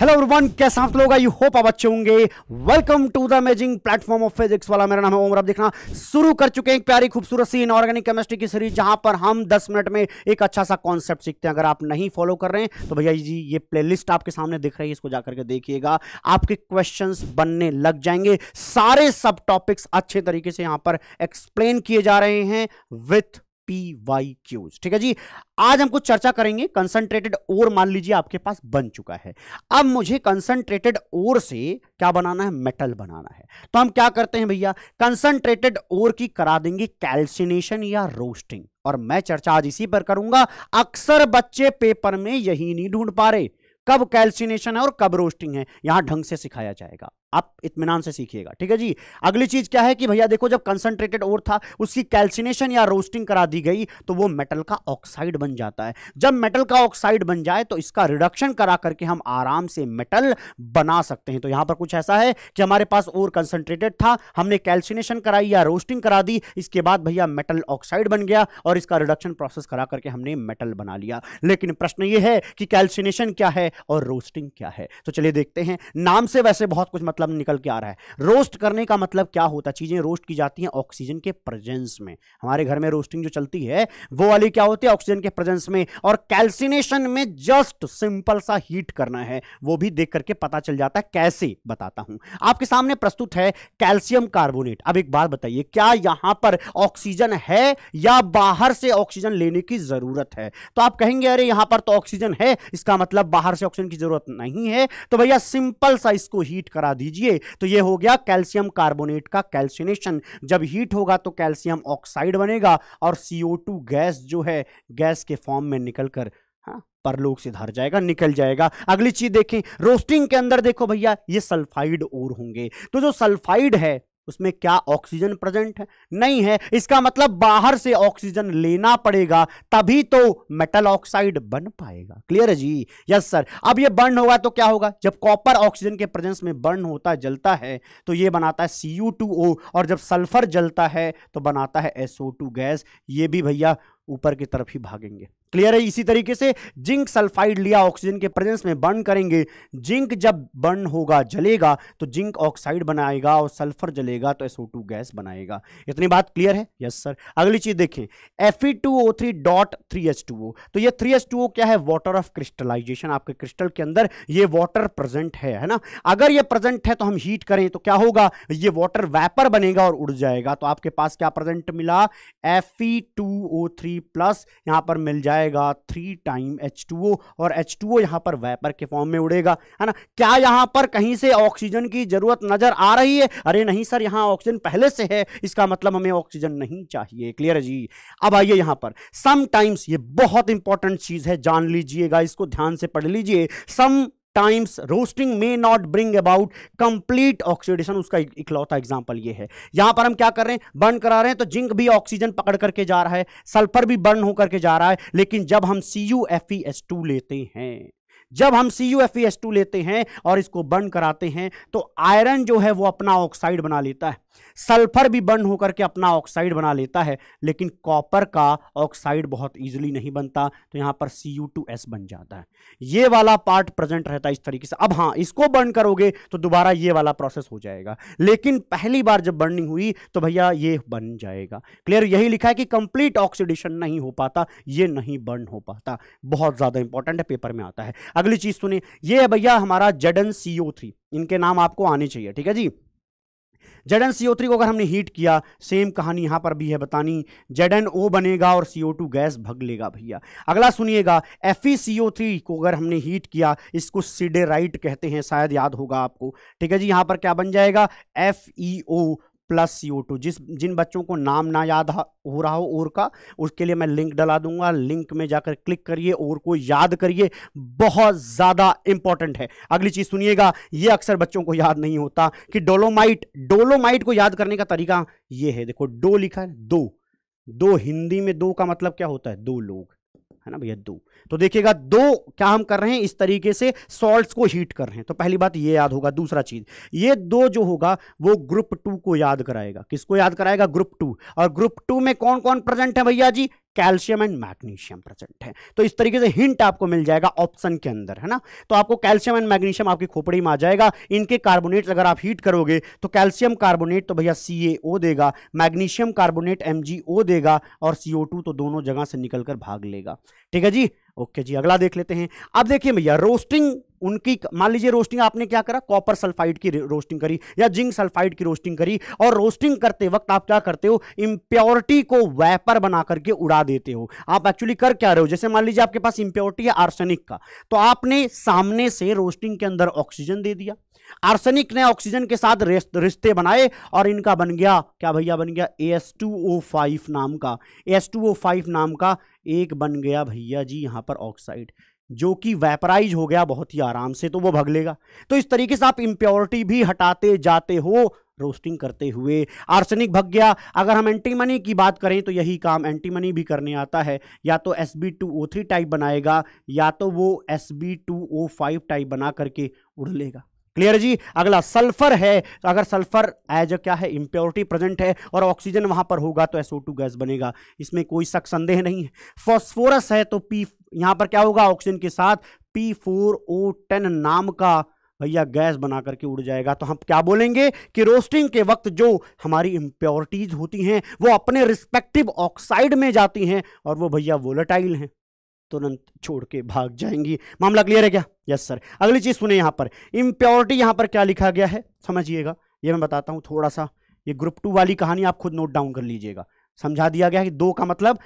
hello everyone कैसे आप लोग आई होप आप अच्छे होंगे welcome to the amazing platform of physics वाला मेरा नाम है ओमर आप देखना शुरू कर चुके हैं एक प्यारी खूबसूरत सी इनऑर्गेनिक केमिस्ट्री की सीरीज जहां पर हम 10 मिनट में एक अच्छा सा कॉन्सेप्ट सीखते हैं अगर आप नहीं फॉलो कर रहे हैं तो भैया जी ये प्ले आपके सामने दिख रही है इसको जाकर के देखिएगा आपके क्वेश्चन बनने लग जाएंगे सारे सब टॉपिक्स अच्छे तरीके से यहाँ पर एक्सप्लेन किए जा रहे हैं विथ पी वाई क्यूज ठीक है जी आज हम कुछ चर्चा करेंगे कंसंट्रेटेड ओर मान लीजिए आपके पास बन चुका है अब मुझे कंसंट्रेटेड ओर से क्या बनाना है मेटल बनाना है तो हम क्या करते हैं भैया कंसंट्रेटेड ओर की करा देंगे कैल्सिनेशन या रोस्टिंग और मैं चर्चा आज इसी पर करूंगा अक्सर बच्चे पेपर में यही नहीं ढूंढ पा रहे कब कैल्सिनेशन है और कब रोस्टिंग है यहां ढंग से सिखाया जाएगा आप इतमान से सीखिएगा ठीक है जी अगली चीज क्या है कि भैया देखो जब कंसंट्रेटेड ओर था उसकी कैल्सिनेशन या रोस्टिंग करा दी गई तो वो मेटल का ऑक्साइड बन जाता है जब मेटल का ऑक्साइड बन जाए तो इसका रिडक्शन करा करके हम आराम से मेटल बना सकते हैं तो यहां पर कुछ ऐसा है कि हमारे पास ओर कंसनट्रेटेड था हमने कैल्सिनेशन कराई या रोस्टिंग करा दी इसके बाद भैया मेटल ऑक्साइड बन गया और इसका रिडक्शन प्रोसेस करा करके हमने मेटल बना लिया लेकिन प्रश्न यह है कि कैल्सिनेशन क्या है है और रोस्टिंग क्या है तो चलिए देखते हैं नाम से वैसे बहुत कुछ मतलब निकल के आ रहा है रोस्ट करने का मतलब क्या होता है चीज़ें रोस्ट की जाती हैं ऑक्सीजन के प्रेजेंस में हमारे घर में रोस्टिंग जो चलती है वो वाली क्या होती है ऑक्सीजन के प्रेजेंस में और कैल्सिनेशन में जस्ट सिंपल सा हीट करना है वो भी देख करके पता चल जाता है कैसे बताता हूं आपके सामने प्रस्तुत है कैल्सियम कार्बोनेट अब एक बात बताइए क्या यहां पर ऑक्सीजन है या बाहर से ऑक्सीजन लेने की जरूरत है तो आप कहेंगे अरे यहां पर तो ऑक्सीजन है इसका मतलब बाहर से ऑक्सीजन की जरूरत नहीं है तो भैया सिंपल सा इसको हीट करा दीजिए तो ये हो गया कैल्शियम कार्बोनेट का कैल्सिनेशन जब हीट होगा तो कैल्शियम ऑक्साइड बनेगा और सीओ गैस जो है गैस के फॉर्म में निकल कर हाँ, परलोक से धर जाएगा निकल जाएगा अगली चीज देखें रोस्टिंग के अंदर देखो भैया ये सल्फाइड और होंगे तो जो सल्फाइड है उसमें क्या ऑक्सीजन प्रेजेंट है नहीं है इसका मतलब बाहर से ऑक्सीजन लेना पड़ेगा तभी तो मेटल ऑक्साइड बन पाएगा क्लियर है जी यस सर अब ये बर्न होगा तो क्या होगा जब कॉपर ऑक्सीजन के प्रेजेंस में बर्न होता जलता है तो ये बनाता है सी और जब सल्फर जलता है तो बनाता है एसओ गैस ये भी भैया ऊपर की तरफ ही भागेंगे क्लियर है इसी तरीके से जिंक सल्फाइड लिया ऑक्सीजन के प्रेजेंस में बर्न करेंगे जिंक जब बर्न होगा जलेगा तो जिंक ऑक्साइड बनाएगा और सल्फर जलेगा तो एसओ टू गैस बनाएगा इतनी बात क्लियर है यस सर अगली चीज देखें F dot three H two O तो ये थ्री एच टू ओ क्या है वाटर ऑफ क्रिस्टलाइजेशन आपके क्रिस्टल के अंदर ये वाटर प्रेजेंट है है ना अगर ये प्रेजेंट है तो हम हीट करें तो क्या होगा ये वाटर वेपर बनेगा और उड़ जाएगा तो आपके पास क्या प्रेजेंट मिला F E two O three plus यहां पर मिल जाए जाएगा three time H two O और एच टू ओ यहाँ पर वेपर के फॉर्म में उड़ेगा है ना क्या यहाँ पर कहीं से ऑक्सीजन की जरूरत नजर आ रही है अरे नहीं सर यहाँ ऑक्सीजन पहले से है इसका मतलब हमें ऑक्सीजन नहीं चाहिए क्लियर है जी अब आइए यहाँ पर समटाइम्स ये बहुत इंपॉर्टेंट चीज है जान लीजिएगा इसको ध्यान से पढ़ लीजिए sometimes roasting may not bring about complete oxidation उसका इकलौता एग्जाम्पल ये है यहां पर हम क्या कर रहे हैं बर्न करा रहे हैं तो जिंक भी ऑक्सीजन पकड़ करके जा रहा है सल्फर भी बर्न होकर के जा रहा है लेकिन जब हम C U F E S two लेते हैं जब हम C U F S two लेते हैं और इसको बर्न कराते हैं तो आयरन जो है वो अपना ऑक्साइड बना लेता है सल्फर भी बर्न होकर के अपना ऑक्साइड बना लेता है लेकिन कॉपर का ऑक्साइड बहुत ईजिली नहीं बनता तो यहाँ पर सी यू टू एस बन जाता है ये वाला पार्ट प्रेजेंट रहता है इस तरीके से अब हाँ इसको बर्न करोगे तो दोबारा ये वाला प्रोसेस हो जाएगा लेकिन पहली बार जब बर्निंग हुई तो भैया ये बन जाएगा क्लियर यही लिखा है कि कंप्लीट ऑक्सीडेशन नहीं हो पाता ये नहीं बर्न हो पाता बहुत ज़्यादा इंपॉर्टेंट है पेपर में आता है अगली चीज सुनिए ये है भैया हमारा जडन सीओ थ्री इनके नाम आपको आने चाहिए ठीक है जी जडन सीओ थ्री को अगर हमने हीट किया सेम कहानी यहां पर भी है बतानी जडन ओ बनेगा और सीओ टू गैस भग लेगा भैया अगला सुनिएगा एफ थ्री को अगर हमने हीट किया इसको सीडेराइट कहते हैं शायद याद होगा आपको ठीक है जी यहां पर क्या बन जाएगा F E O plus U two जिस जिन बच्चों को नाम ना याद हो रहा हो और का उसके लिए मैं लिंक डला दूंगा लिंक में जाकर क्लिक करिए और को याद करिए बहुत ज़्यादा इंपॉर्टेंट है अगली चीज़ सुनिएगा ये अक्सर बच्चों को याद नहीं होता कि डोलोमाइट डोलोमाइट को याद करने का तरीका ये है देखो डो लिखा है दो दो हिंदी में दो का मतलब क्या होता है दो लोग है ना भैया दो तो देखिएगा दो क्या हम कर रहे हैं इस तरीके से सॉल्ट्स को हीट कर रहे हैं तो पहली बात ये याद होगा दूसरा चीज ये दो जो होगा वो ग्रुप टू को याद कराएगा किसको याद कराएगा ग्रुप टू और ग्रुप टू में कौन कौन प्रेजेंट है भैया जी कैल्शियम एंड मैग्नीशियम प्रेजेंट है तो इस तरीके से हिंट आपको मिल जाएगा ऑप्शन के अंदर है ना तो आपको कैल्शियम एंड मैग्नीशियम आपकी खोपड़ी में आ जाएगा इनके कार्बोनेट अगर आप हीट करोगे तो कैल्शियम कार्बोनेट तो भैया सी देगा मैग्नीशियम कार्बोनेट एम देगा और सीओ तो दोनों जगह से निकलकर भाग लेगा ठीक है जी ओके जी अगला देख लेते हैं अब देखिए भैया रोस्टिंग उनकी मान लीजिए रोस्टिंग आपने क्या करा कॉपर सल्फाइड की रोस्टिंग करी या जिंक सल्फाइड की रोस्टिंग करी और रोस्टिंग करते वक्त आप क्या करते हो इम्प्योरिटी को वेपर बना करके उड़ा देते हो आप एक्चुअली कर क्या रहे हो जैसे मान लीजिए आपके पास इम्प्योरिटी है आर्सेनिक का तो आपने सामने से रोस्टिंग के अंदर ऑक्सीजन दे दिया आर्सेनिक ने ऑक्सीजन के साथ रिश्ते बनाए और इनका बन गया क्या भैया बन गया एस नाम का एस नाम का एक बन गया भैया जी यहाँ पर ऑक्साइड जो कि वेपराइज हो गया बहुत ही आराम से तो वो लेगा तो इस तरीके से आप इम्प्योरिटी भी हटाते जाते हो रोस्टिंग करते हुए आर्सेनिक भग गया अगर हम एंटीमनी की बात करें तो यही काम एंटीमनी भी करने आता है या तो S B two O three type बनाएगा या तो वो S B two O five type बना करके उड़ लेगा क्लियर जी अगला सल्फर है तो अगर सल्फर एज क्या है इम्प्योरिटी प्रेजेंट है और ऑक्सीजन वहां पर होगा तो टू गैस बनेगा इसमें कोई शक संदेह नहीं है फॉस्फोरस है तो पी यहां पर क्या होगा ऑक्सीजन के साथ पी फोर ओ टेन नाम का भैया गैस बना करके उड़ जाएगा तो हम क्या बोलेंगे कि रोस्टिंग के वक्त जो हमारी इम्प्योरिटीज होती हैं वो अपने रिस्पेक्टिव ऑक्साइड में जाती हैं और वो भैया वोलेटाइल हैं तुरंत छोड़ के भाग जाएंगी मामला क्लियर है क्या यस सर अगली चीज़ सुने यहां पर इम्प्योरिटी यहां पर क्या लिखा गया है समझिएगा ये मैं बताता हूं थोड़ा सा ये ग्रुप टू वाली कहानी आप खुद नोट डाउन कर लीजिएगा समझा दिया गया है कि दो का मतलब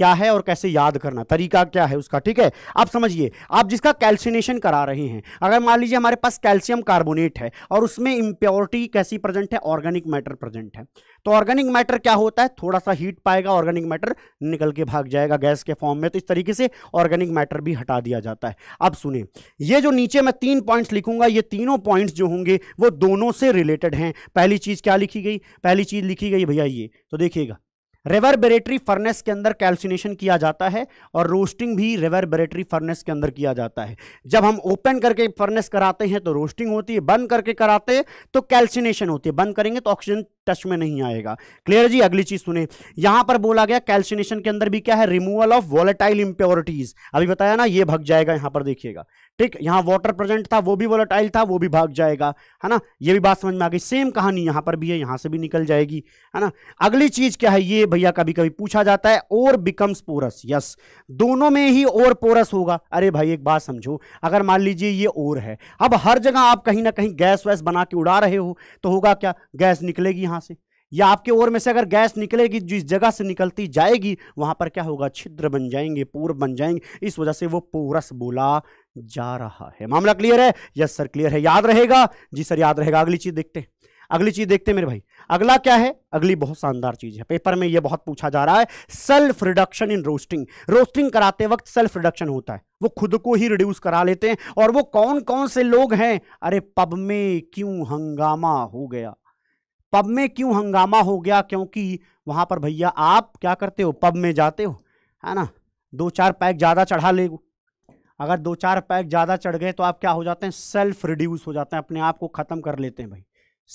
क्या है और कैसे याद करना तरीका क्या है उसका ठीक है आप समझिए आप जिसका कैल्सिनेशन करा रहे हैं अगर मान लीजिए हमारे पास कैल्शियम कार्बोनेट है और उसमें इम्प्योरिटी कैसी प्रेजेंट है ऑर्गेनिक मैटर प्रेजेंट है तो ऑर्गेनिक मैटर क्या होता है थोड़ा सा हीट पाएगा ऑर्गेनिक मैटर निकल के भाग जाएगा गैस के फॉर्म में तो इस तरीके से ऑर्गेनिक मैटर भी हटा दिया जाता है अब सुने ये जो नीचे मैं तीन पॉइंट्स लिखूंगा ये तीनों पॉइंट्स जो होंगे वो दोनों से रिलेटेड हैं पहली चीज़ क्या लिखी गई पहली चीज़ लिखी गई भैया ये तो देखिएगा रेवरबरेटरी फर्नेस के अंदर कैल्सिनेशन किया जाता है और रोस्टिंग भी रेवर्बरेटरी फर्नेस के अंदर किया जाता है जब हम ओपन करके फर्नेस कराते हैं तो रोस्टिंग होती है बंद करके कराते हैं तो कैल्सिनेशन होती है बंद करेंगे तो ऑक्सीजन टच में नहीं आएगा क्लियर जी अगली चीज सुने यहां पर बोला गया कैल्सिनेशन के अंदर भी क्या है रिमूवल ऑफ वॉलेटाइल इंप्योरिटीज अभी बताया ना ये भग जाएगा यहां पर देखिएगा ठीक यहां वाटर प्रेजेंट था वो भी वॉलेटाइल था वो भी भाग जाएगा है ना ये भी बात समझ में आ गई सेम कहानी यहां पर भी है यहां से भी निकल जाएगी है ना अगली चीज क्या है ये भैया कभी कभी पूछा जाता है और बिकम्स पोरस यस दोनों में ही और पोरस होगा अरे भाई एक बात समझो अगर मान लीजिए ये और है अब हर जगह आप कहीं ना कहीं गैस वैस बना के उड़ा रहे हो तो होगा क्या गैस निकलेगी यहाँ से या आपके ओर में से अगर गैस निकलेगी जिस जगह से निकलती जाएगी वहां पर क्या होगा छिद्र बन जाएंगे पूर्व बन जाएंगे इस वजह से वो पोरस बोला जा रहा है मामला क्लियर है यस सर क्लियर है याद रहेगा जी सर याद रहेगा अगली चीज़ देखते हैं अगली चीज़ देखते हैं मेरे भाई अगला क्या है अगली बहुत शानदार चीज़ है पेपर में यह बहुत पूछा जा रहा है self reduction in roasting roasting कराते वक्त सेल्फ रिडक्शन होता है वो खुद को ही रिड्यूस करा लेते हैं और वो कौन कौन से लोग हैं अरे पब में क्यों हंगामा हो गया पब में क्यों हंगामा हो गया क्योंकि वहाँ पर भैया आप क्या करते हो पब में जाते हो है ना दो चार पैक ज़्यादा चढ़ा ले अगर दो चार पैक ज़्यादा चढ़ गए तो आप क्या हो जाते हैं सेल्फ रिड्यूस हो जाते हैं अपने आप को ख़त्म कर लेते हैं भाई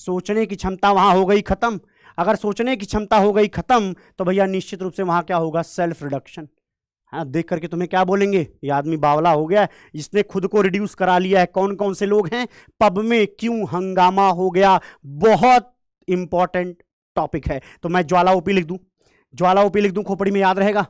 सोचने की क्षमता वहाँ हो गई ख़त्म अगर सोचने की क्षमता हो गई ख़त्म तो भैया निश्चित रूप से वहाँ क्या होगा सेल्फ रिडक्शन है ना देख करके तुम्हें क्या बोलेंगे ये आदमी बावला हो गया है खुद को रिड्यूस करा लिया है कौन कौन से लोग हैं पब में क्यों हंगामा हो गया बहुत इंपॉर्टेंट टॉपिक है तो मैं ज्वाला ओपी लिख दूँ ज्वाला ओपी लिख दूँ खोपड़ी में याद रहेगा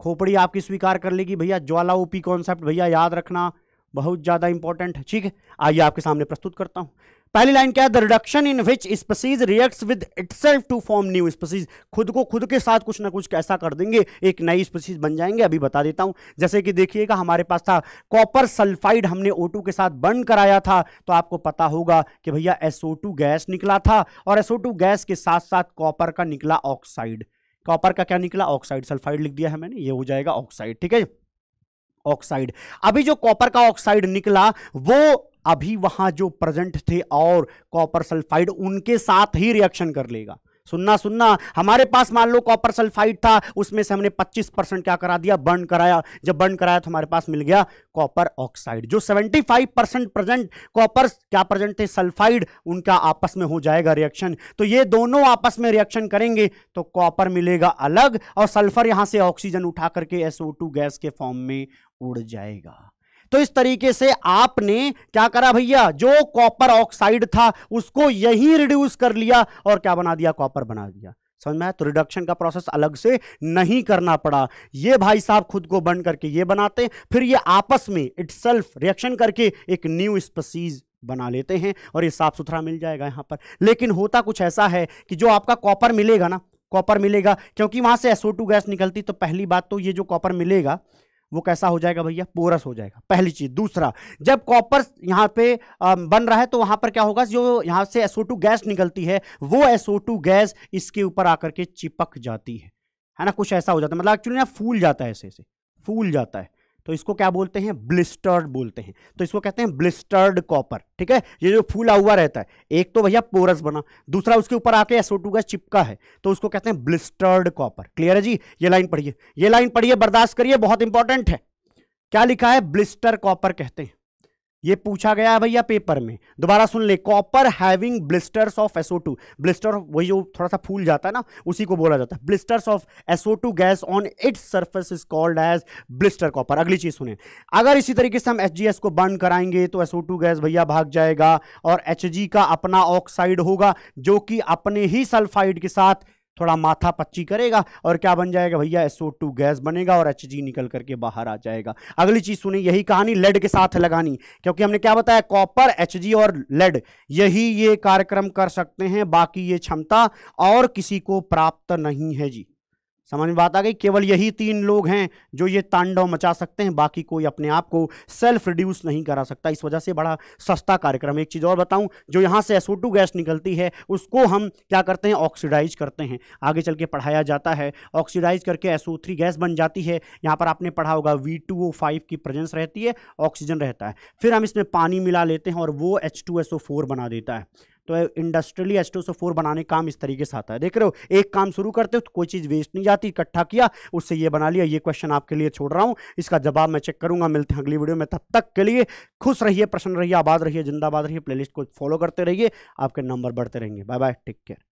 खोपड़ी आपकी स्वीकार कर लेगी भैया ज्वाला ओपी कॉन्सेप्ट भैया याद रखना बहुत ज़्यादा इंपॉर्टेंट है ठीक है आइए आपके सामने प्रस्तुत करता हूँ पहली लाइन क्या है the reduction in which species reacts with self to form new species खुद को खुद के साथ कुछ ना कुछ कैसा कर देंगे एक नई स्पेसीज बन जाएंगे अभी बता देता हूं जैसे कि देखिएगा हमारे पास था कॉपर सल्फाइड हमने ओ के साथ बर्न कराया था तो आपको पता होगा कि भैया एसओ गैस निकला था और एसओ गैस के साथ साथ कॉपर का निकला ऑक्साइड कॉपर का क्या निकला ऑक्साइड सल्फाइड लिख दिया है मैंने ये हो जाएगा ऑक्साइड ठीक है ऑक्साइड अभी जो कॉपर का ऑक्साइड निकला वो अभी वहां जो प्रेजेंट थे और कॉपर सल्फाइड उनके साथ ही रिएक्शन कर लेगा सुनना सुनना हमारे पास मान लो कॉपर सल्फाइड था उसमें से हमने 25 परसेंट क्या करा दिया बर्न कराया जब बर्न कराया तो हमारे पास मिल गया कॉपर ऑक्साइड जो 75 परसेंट प्रेजेंट कॉपर क्या प्रेजेंट थे सल्फाइड उनका आपस में हो जाएगा रिएक्शन तो ये दोनों आपस में रिएक्शन करेंगे तो कॉपर मिलेगा अलग और सल्फर यहां से ऑक्सीजन उठा करके एसओ गैस के फॉर्म में उड़ जाएगा तो इस तरीके से आपने क्या करा भैया जो कॉपर ऑक्साइड था उसको यही रिड्यूस कर लिया और क्या बना दिया कॉपर बना दिया समझ में आया तो रिडक्शन का प्रोसेस अलग से नहीं करना पड़ा ये भाई साहब खुद को बंद करके ये बनाते फिर ये आपस में इट रिएक्शन करके एक न्यू स्पसीज बना लेते हैं और ये साफ सुथरा मिल जाएगा यहाँ पर लेकिन होता कुछ ऐसा है कि जो आपका कॉपर मिलेगा ना कॉपर मिलेगा क्योंकि वहां से एसओ गैस निकलती तो पहली बात तो ये जो कॉपर मिलेगा वो कैसा हो जाएगा भैया पोरस हो जाएगा पहली चीज दूसरा जब कॉपर यहाँ पे बन रहा है तो वहां पर क्या होगा जो यहाँ से SO2 गैस निकलती है वो SO2 गैस इसके ऊपर आकर के चिपक जाती है है ना कुछ ऐसा हो जाता है मतलब एक्चुअली ना फूल जाता है ऐसे ऐसे फूल जाता है तो इसको क्या बोलते हैं ब्लिस्टर्ड बोलते हैं तो इसको कहते हैं ब्लिस्टर्ड कॉपर ठीक है ये जो फूला हुआ रहता है एक तो भैया पोरस बना दूसरा उसके ऊपर आके एसओ टू गैस चिपका है तो उसको कहते हैं ब्लिस्टर्ड कॉपर क्लियर है जी ये लाइन पढ़िए ये लाइन पढ़िए बर्दाश्त करिए बहुत इंपॉर्टेंट है क्या लिखा है ब्लिस्टर कॉपर कहते हैं ये पूछा गया है भैया पेपर में दोबारा सुन ले copper having blisters of S O two blister वही जो थोड़ा सा फूल जाता है ना उसी को बोला जाता है blisters of S O two gas on its surface is called as blister copper अगली चीज सुने अगर इसी तरीके से हम एच को बर्न कराएंगे तो एसओ टू गैस भैया भाग जाएगा और एच का अपना ऑक्साइड होगा जो कि अपने ही सल्फाइड के साथ थोड़ा माथा पच्ची करेगा और क्या बन जाएगा भैया एसओ टू गैस बनेगा और एच निकल करके बाहर आ जाएगा अगली चीज सुनी यही कहानी लेड के साथ लगानी क्योंकि हमने क्या बताया कॉपर एच और लेड यही ये कार्यक्रम कर सकते हैं बाकी ये क्षमता और किसी को प्राप्त नहीं है जी समझ में बात आ गई केवल यही तीन लोग हैं जो ये तांडव मचा सकते हैं बाकी कोई अपने आप को सेल्फ रिड्यूस नहीं करा सकता इस वजह से बड़ा सस्ता कार्यक्रम एक चीज़ और बताऊं जो यहाँ से एसओ गैस निकलती है उसको हम क्या करते हैं ऑक्सीडाइज करते हैं आगे चल के पढ़ाया जाता है ऑक्सीडाइज करके एसओ गैस बन जाती है यहाँ पर आपने पढ़ा होगा वी की प्रजेंस रहती है ऑक्सीजन रहता है फिर हम इसमें पानी मिला लेते हैं और वो एच बना देता है तो इंडस्ट्रियली फोर बनाने काम इस तरीके से आता है देख रहे हो एक काम शुरू करते हो तो कोई चीज़ वेस्ट नहीं जाती इकट्ठा किया उससे ये बना लिया ये क्वेश्चन आपके लिए छोड़ रहा हूँ इसका जवाब मैं चेक करूंगा मिलते हैं अगली वीडियो में तब तक के लिए खुश रहिए प्रसन्न रहिए आबाद रहिए जिंदाबाद रहिए प्लेलिस्ट को फॉलो करते रहिए आपके नंबर बढ़ते रहेंगे बाय बाय टेक केयर